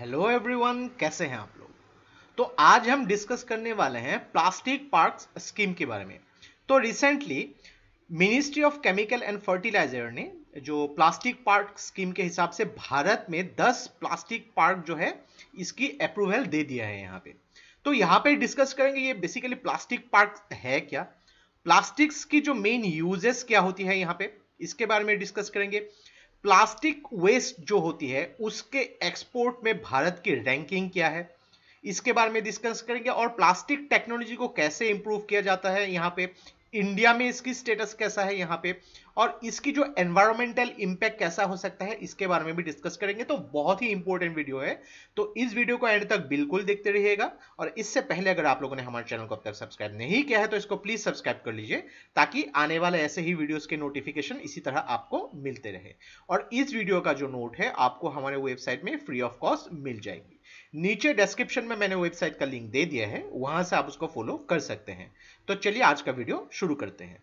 hello everyone कैसे हैं आप लोग तो आज हम डिस्कस करने वाले हैं प्लास्टिक पार्क्स स्कीम के बारे में तो recently ministry of chemical and fertiliser ने जो प्लास्टिक पार्क स्कीम के हिसाब से भारत में 10 प्लास्टिक पार्क जो है इसकी अप्रूवल दे दिया है यहाँ पे तो यहाँ पे डिस्कस करेंगे ये बेसिकली प्लास्टिक पार्क है क्या प्लास्टिक्स की जो मेन यूजेस क्या होती है यहाँ पे इसके बारे में डिस्कस करेंगे प्लास्टिक वेस्ट जो होती है उसके एक्सपोर्ट में भारत की रैंकिंग क्या है इसके बारे में डिस्कस करेंगे और प्लास्टिक टेक्नोलॉजी को कैसे इंप्रूव किया जाता है यहाँ पे इंडिया में इसकी स्टेटस कैसा है यहाँ पे और इसकी जो एनवायरमेंटल इंपैक्ट कैसा हो सकता है इसके बारे में भी डिस्कस करेंगे तो बहुत ही इंपॉर्टेंट वीडियो है तो इस वीडियो को एंड तक बिल्कुल देखते रहिएगा और इससे पहले अगर आप लोगों ने हमारे चैनल को अब तक सब्सक्राइब नहीं किया है तो इसको प्लीज सब्सक्राइब कर लीजिए ताकि आने वाले ऐसे ही वीडियोज के नोटिफिकेशन इसी तरह आपको मिलते रहे और इस वीडियो का जो नोट है आपको हमारे वेबसाइट में फ्री ऑफ कॉस्ट मिल जाएगी नीचे डिस्क्रिप्शन में मैंने वेबसाइट का लिंक दे दिया है वहां से आप उसको फॉलो कर सकते हैं तो चलिए आज का वीडियो शुरू करते हैं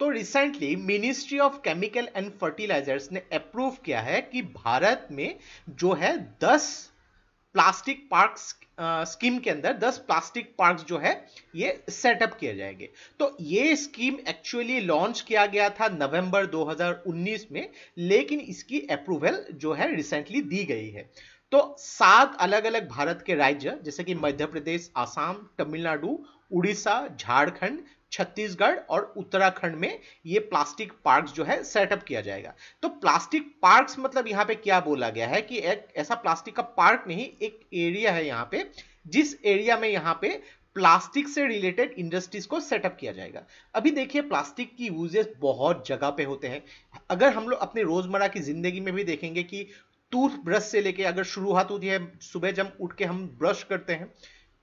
तो recently ministry of chemical and fertilisers ने अप्रूव किया है कि भारत में जो है दस प्लास्टिक पार्क स्कीम के अंदर 10 प्लास्टिक पार्क जो है ये सेटअप किए जाएंगे तो ये स्कीम एक्चुअली लॉन्च किया गया था नवंबर 2019 में लेकिन इसकी अप्रूवल जो है रिसेंटली दी गई है तो सात अलग अलग भारत के राज्य जैसे कि मध्य प्रदेश आसाम तमिलनाडु उड़ीसा झारखंड छत्तीसगढ़ और उत्तराखंड में ये प्लास्टिक पार्क्स जो है सेटअप किया जाएगा तो प्लास्टिक पार्क्स मतलब यहाँ पे क्या बोला गया है कि एक ऐसा प्लास्टिक का पार्क नहीं एक एरिया है यहाँ पे जिस एरिया में यहाँ पे प्लास्टिक से रिलेटेड इंडस्ट्रीज को सेटअप किया जाएगा अभी देखिए प्लास्टिक की यूजेस बहुत जगह पे होते हैं अगर हम लोग अपने रोजमर्रा की जिंदगी में भी देखेंगे कि टूथ ब्रश से लेके अगर शुरुआत होती है सुबह जब उठ के हम ब्रश करते हैं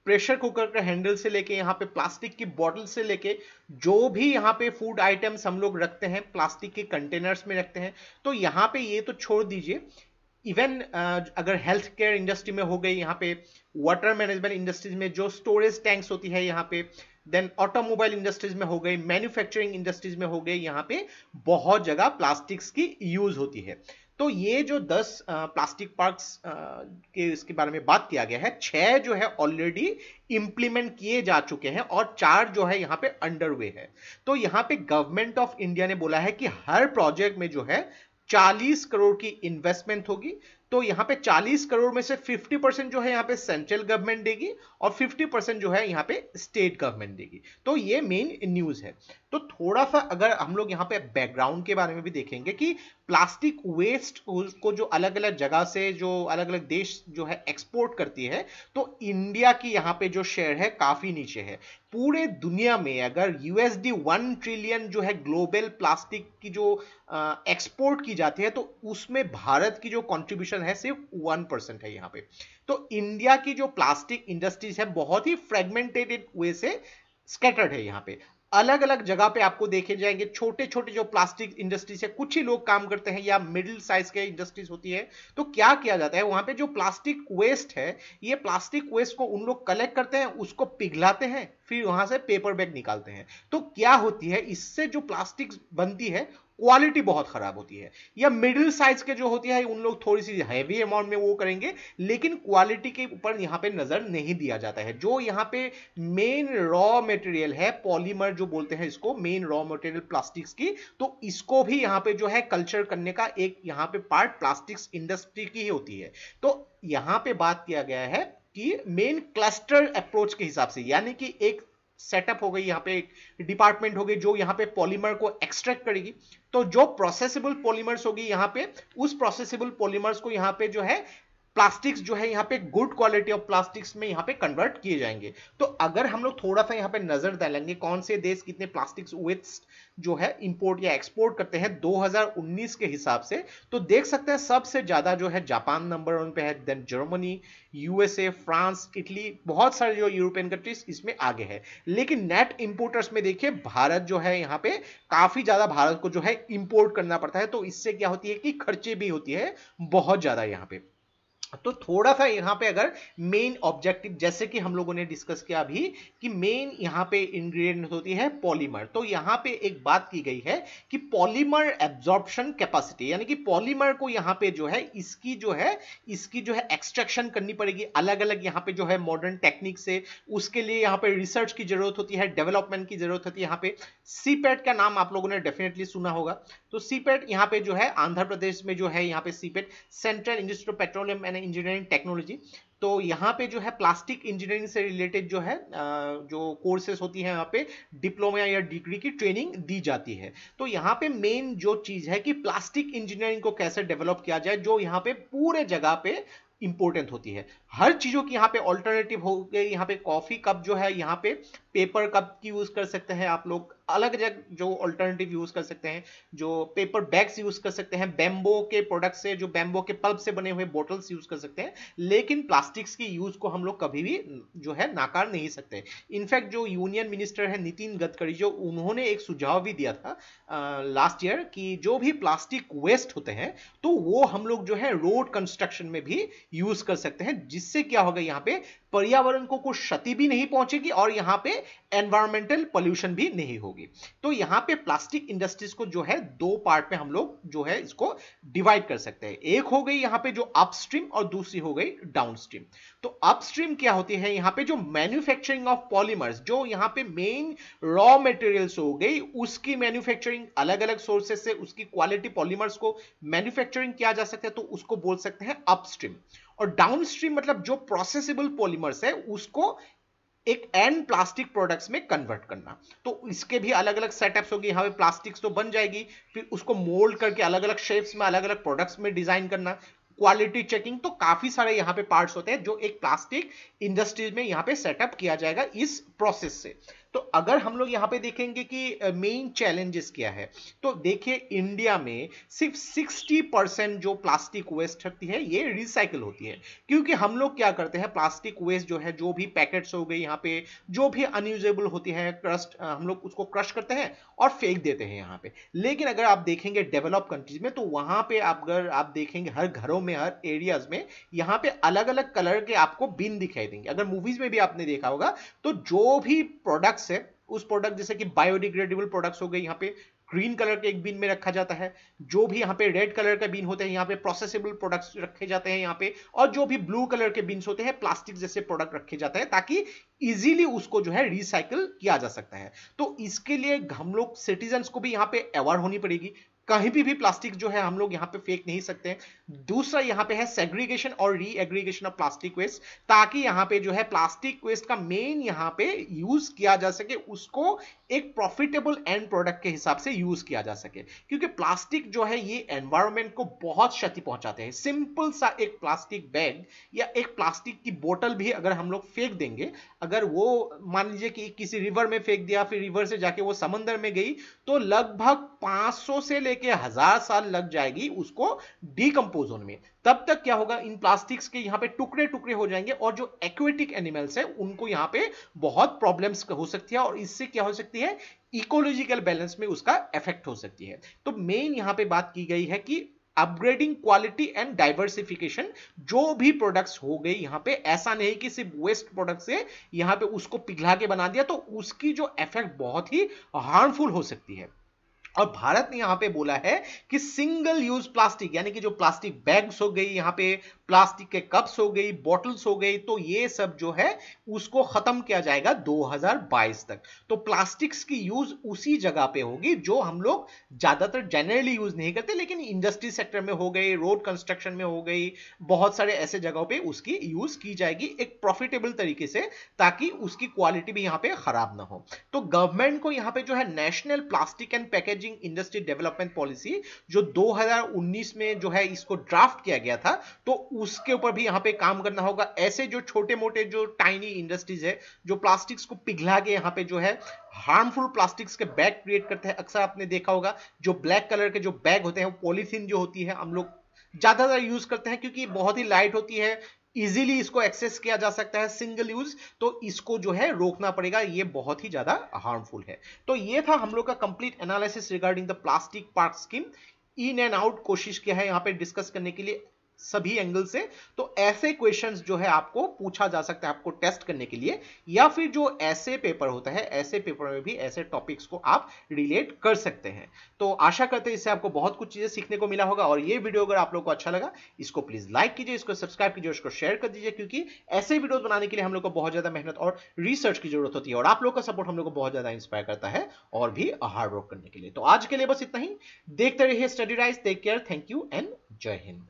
प्रेशर कुकर के हैंडल से लेके यहाँ पे प्लास्टिक की बॉटल से लेके जो भी यहाँ पे फूड आइटम्स हम लोग रखते हैं प्लास्टिक के कंटेनर्स में रखते हैं तो यहाँ पे ये तो छोड़ दीजिए इवन uh, अगर हेल्थ केयर इंडस्ट्री में हो गई यहाँ पे वाटर मैनेजमेंट इंडस्ट्रीज में जो स्टोरेज टैंक्स होती है यहाँ पे देन ऑटोमोबाइल इंडस्ट्रीज में हो गई मैन्युफैक्चरिंग इंडस्ट्रीज में हो गई यहाँ पे बहुत जगह प्लास्टिक्स की यूज होती है तो ये जो 10 प्लास्टिक पार्क्स के इसके बारे में बात किया गया है छह जो है ऑलरेडी इंप्लीमेंट किए जा चुके हैं और चार जो है यहाँ पे अंडरवे है तो यहाँ पे गवर्नमेंट ऑफ इंडिया ने बोला है कि हर प्रोजेक्ट में जो है 40 करोड़ की इन्वेस्टमेंट होगी तो यहाँ पे 40 करोड़ में से 50 परसेंट जो है यहाँ पे सेंट्रल गवर्नमेंट देगी और 50 परसेंट जो है यहाँ पे स्टेट गवर्नमेंट देगी तो ये मेन न्यूज है तो थोड़ा सा अगर हम लोग यहाँ पे बैकग्राउंड के बारे में भी देखेंगे कि प्लास्टिक वेस्ट को जो अलग अलग जगह से जो अलग अलग देश जो है एक्सपोर्ट करती है तो इंडिया की यहाँ पे जो शेयर है काफी नीचे है पूरे दुनिया में अगर यूएसडी वन ट्रिलियन जो है ग्लोबल प्लास्टिक की जो एक्सपोर्ट की जाती है तो उसमें भारत की जो कॉन्ट्रीब्यूशन परसेंट है सिर्फ वन परसेंट है यहाँ पे तो इंडिया की जो प्लास्टिक इंडस्ट्रीज है बहुत ही फ्रेगमेंटेटेड वे से स्कैटर्ड है यहाँ पे अलग अलग जगह पे आपको देखे जाएंगे छोटे छोटे जो प्लास्टिक इंडस्ट्रीज है कुछ ही लोग काम करते हैं या मिडिल साइज के इंडस्ट्रीज होती है तो क्या किया जाता है वहां पे जो प्लास्टिक वेस्ट है ये प्लास्टिक वेस्ट को उन लोग कलेक्ट करते हैं उसको पिघलाते हैं फिर वहां से पेपर बैग निकालते हैं तो क्या होती है इससे जो प्लास्टिक बनती है क्वालिटी बहुत खराब होती है या मिडिल साइज के जो होती है उन लोग थोड़ी सी हैवी अमाउंट में वो करेंगे लेकिन क्वालिटी के ऊपर यहाँ पे नजर नहीं दिया जाता है जो यहाँ पे मेन रॉ मटेरियल है पॉलीमर जो बोलते हैं इसको मेन रॉ मटेरियल प्लास्टिक्स की तो इसको भी यहाँ पे जो है कल्चर करने का एक यहाँ पे पार्ट प्लास्टिक्स इंडस्ट्री की ही होती है तो यहाँ पे बात किया गया है कि मेन क्लस्टर अप्रोच के हिसाब से यानी कि एक सेटअप हो गई यहाँ पे एक डिपार्टमेंट गई जो यहाँ पे पॉलीमर को एक्सट्रैक्ट करेगी तो जो प्रोसेसिबल पॉलीमर्स होगी यहाँ पे उस प्रोसेसिबल पॉलीमर्स को यहाँ पे जो है प्लास्टिक्स जो है यहाँ पे गुड क्वालिटी ऑफ प्लास्टिक्स में यहाँ पे कन्वर्ट किए जाएंगे तो अगर हम लोग थोड़ा सा यहाँ पे नजर डालेंगे कौन से देश कितने प्लास्टिक्स वेस्ट जो है इंपोर्ट या एक्सपोर्ट करते हैं 2019 के हिसाब से तो देख सकते हैं सबसे ज्यादा जो है जापान नंबर वन पे है then Germany USA France Italy बहुत सारे जो यूरोपियन कंट्रीज इसमें आगे है लेकिन नेट इंपोर्टर्स में देखिए भारत जो है यहाँ पे काफी ज्यादा भारत को जो है इंपोर्ट करना पड़ता है तो इससे क्या होती है कि खर्चे भी होती है बहुत ज्यादा यहाँ पे तो थोड़ा सा यहाँ पे अगर मेन ऑब्जेक्टिव जैसे कि हम लोगों ने डिस्कस किया अभी कि मेन यहाँ पे इंग्रेडिएंट होती है पॉलीमर तो यहाँ पे एक बात की गई है कि पॉलीमर एब्जॉर्प्शन कैपेसिटी यानी कि पॉलीमर को यहाँ पे जो है इसकी जो है इसकी जो है एक्सट्रैक्शन करनी पड़ेगी अलग अलग यहाँ पे जो है मॉडर्न टेक्निक से उसके लिए यहाँ पे रिसर्च की जरूरत होती है डेवलपमेंट की जरूरत होती है यहाँ पे सीपेट का नाम आप लोगों ने डेफिनेटली सुना होगा तो सीपेट यहाँ पे जो है आंध्र प्रदेश में जो है यहाँ पे CIPET central industrial petroleum and है इंजीनियरिंग टेक्नोलॉजी तो यहाँ पे जो है प्लास्टिक इंजीनियरिंग से रिलेटेड जो है जो कोर्सेज होती है यहाँ पे डिप्लोमा या डिग्री की ट्रेनिंग दी जाती है तो यहाँ पे मेन जो चीज़ है कि प्लास्टिक इंजीनियरिंग को कैसे डेवलप किया जाए जो यहाँ पे पूरे जगह पे इंपॉर्टेंट होती है हर चीज़ों की यहाँ पे ऑल्टरनेटिव हो गई यहाँ पे कॉफ़ी कप जो है यहाँ पे पेपर कप की यूज़ कर सकते हैं आप लोग अलग अलग जो ऑल्टरनेटिव यूज कर सकते हैं जो पेपर बैग्स यूज कर सकते हैं बेम्बो के प्रोडक्ट से जो बेम्बो के पल्प से बने हुए बोटल्स यूज कर सकते हैं लेकिन प्लास्टिक्स की यूज को हम लोग कभी भी जो है नाकार नहीं सकते इनफैक्ट जो यूनियन मिनिस्टर है नितिन गडकरी जो उन्होंने एक सुझाव भी दिया था आ, लास्ट ईयर कि जो भी प्लास्टिक वेस्ट होते हैं तो वो हम लोग जो है रोड कंस्ट्रक्शन में भी यूज कर सकते हैं जिससे क्या होगा यहाँ पे पर्यावरण को कुछ क्षति भी नहीं पहुंचेगी और यहाँ पे एनवायरमेंटल पोल्यूशन भी नहीं होगी तो यहाँ पे प्लास्टिक इंडस्ट्रीज को जो है दो पार्ट में हम लोग जो है इसको डिवाइड कर सकते हैं एक हो गई यहाँ पे जो अपस्ट्रीम और दूसरी हो गई डाउनस्ट्रीम तो अपस्ट्रीम क्या होती है यहाँ पे जो मैन्युफैक्चरिंग ऑफ पॉलीमर्स जो यहाँ पे मेन रॉ मटेरियल्स हो गई उसकी मैन्युफैक्चरिंग अलग अलग सोर्सेस से उसकी क्वालिटी पॉलीमर्स को मैन्युफैक्चरिंग किया जा सकता है तो उसको बोल सकते हैं अपस्ट्रीम और डाउनस्ट्रीम मतलब जो प्रोसेसिबल पॉलीमर्स है उसको एक एन प्लास्टिक प्रोडक्ट्स में कन्वर्ट करना तो इसके भी अलग अलग सेटअप्स होगी यहाँ पे प्लास्टिक्स तो बन जाएगी फिर उसको मोल्ड करके अलग अलग शेप्स में अलग अलग प्रोडक्ट्स में डिजाइन करना क्वालिटी चेकिंग तो काफी सारे यहाँ पे पार्ट्स होते हैं जो एक प्लास्टिक इंडस्ट्रीज में यहाँ पे सेटअप किया जाएगा इस प्रोसेस से तो अगर हम लोग यहां पे देखेंगे कि मेन चैलेंजेस क्या है तो देखिए इंडिया में सिर्फ 60 परसेंट जो प्लास्टिक वेस्ट होती है ये रिसाइकिल होती है क्योंकि हम लोग क्या करते हैं प्लास्टिक वेस्ट जो है जो भी पैकेट्स हो गए यहां पे जो भी अनयूजेबल होती है क्रस्ट हम लोग उसको क्रश करते हैं और फेंक देते हैं यहां पे लेकिन अगर आप देखेंगे डेवलप कंट्रीज में तो वहां पे आप अगर आप देखेंगे हर घरों में हर एरियाज में यहां पे अलग अलग कलर के आपको बिन दिखाई देंगे अगर मूवीज में भी आपने देखा होगा तो जो भी प्रोडक्ट प्रोडक्ट्स है उस प्रोडक्ट जैसे कि बायोडिग्रेडेबल प्रोडक्ट्स हो गए यहाँ पे ग्रीन कलर के एक बीन में रखा जाता है जो भी यहाँ पे रेड कलर का बीन होते हैं यहाँ पे प्रोसेसेबल प्रोडक्ट्स रखे जाते हैं यहाँ पे और जो भी ब्लू कलर के बीन्स होते हैं प्लास्टिक जैसे प्रोडक्ट रखे जाते हैं ताकि इजीली उसको जो है रिसाइकल किया जा सकता है तो इसके लिए हम लोग सिटीजन को भी यहाँ पे अवेयर होनी पड़ेगी कहीं भी भी प्लास्टिक जो है हम लोग यहाँ पे फेंक नहीं सकते दूसरा यहाँ पे है सेग्रीगेशन और री एग्रीगेशन ऑफ प्लास्टिक वेस्ट ताकि यहाँ पे जो है प्लास्टिक वेस्ट का मेन यहाँ पे यूज किया जा सके उसको एक प्रॉफिटेबल एंड प्रोडक्ट के हिसाब से यूज किया जा सके क्योंकि प्लास्टिक जो है ये एनवायरमेंट को बहुत क्षति पहुंचाते हैं सिंपल सा एक प्लास्टिक बैग या एक प्लास्टिक की बोतल भी अगर हम लोग फेंक देंगे अगर वो मान लीजिए कि किसी रिवर में फेंक दिया फिर रिवर से जाके वो समंदर में गई तो लगभग 500 से लेकर के हजार साल लग जाएगी उसको डीकम्पोज होने में तब तक क्या होगा इन प्लास्टिक्स के यहाँ पे टुकड़े टुकड़े हो जाएंगे और जो एक्वेटिक एनिमल्स है उनको यहाँ पे बहुत प्रॉब्लम्स हो सकती है और इससे क्या हो सकती है इकोलॉजिकल बैलेंस में उसका इफेक्ट हो सकती है तो मेन यहाँ पे बात की गई है कि अपग्रेडिंग क्वालिटी एंड डाइवर्सिफिकेशन जो भी प्रोडक्ट्स हो गए यहां पे ऐसा नहीं कि सिर्फ वेस्ट प्रोडक्ट से यहां पे उसको पिघला के बना दिया तो उसकी जो इफेक्ट बहुत ही हार्मफुल हो सकती है और भारत ने यहां पे बोला है कि सिंगल यूज प्लास्टिक यानी कि जो प्लास्टिक बैग्स हो गई यहां पे प्लास्टिक के कप्स हो गई बॉटल्स हो गई तो ये सब जो है उसको खत्म किया जाएगा 2022 तक तो प्लास्टिक्स की यूज उसी जगह पे होगी जो हम लोग ज्यादातर जनरली यूज नहीं करते लेकिन इंडस्ट्री सेक्टर में हो गई रोड कंस्ट्रक्शन में हो गई बहुत सारे ऐसे जगहों पे उसकी यूज की जाएगी एक प्रॉफिटेबल तरीके से ताकि उसकी क्वालिटी भी यहां पर खराब ना हो तो गवर्नमेंट को यहां पर जो है national plastic and package packaging industry development policy जो 2019 में जो है इसको ड्राफ्ट किया गया था तो उसके ऊपर भी यहाँ पे काम करना होगा ऐसे जो छोटे मोटे जो टाइनी इंडस्ट्रीज है जो प्लास्टिक्स को पिघला के यहाँ पे जो है हार्मफुल प्लास्टिक्स के बैग क्रिएट करते हैं अक्सर आपने देखा होगा जो ब्लैक कलर के जो बैग होते हैं वो पॉलीथीन जो होती है हम लोग ज्यादातर यूज करते हैं क्योंकि बहुत ही लाइट होती है इजीली इसको एक्सेस किया जा सकता है सिंगल यूज तो इसको जो है रोकना पड़ेगा ये बहुत ही ज्यादा हार्मफुल है तो ये था हम लोग का complete analysis regarding the plastic part scheme in and out कोशिश किया है यहाँ पे डिस्कस करने के लिए सभी एंगल से तो ऐसे क्वेश्चंस जो है आपको पूछा जा सकता है आपको टेस्ट करने के लिए या फिर जो ऐसे पेपर होता है ऐसे पेपर में भी ऐसे टॉपिक्स को आप रिलेट कर सकते हैं तो आशा करते हैं इससे आपको बहुत कुछ चीज़ें सीखने को मिला होगा और ये वीडियो अगर आप लोग को अच्छा लगा इसको प्लीज़ लाइक कीजिए इसको सब्सक्राइब कीजिए इसको शेयर कर दीजिए क्योंकि ऐसे वीडियो बनाने के लिए हम लोग को बहुत ज़्यादा मेहनत और रिसर्च की जरूरत होती है और आप लोग का सपोर्ट हम लोग को बहुत ज़्यादा इंस्पायर करता है और भी हार्ड वर्क करने के लिए तो आज के लिए बस इतना ही देखते रहिए study rise take care thank you and जय हिंद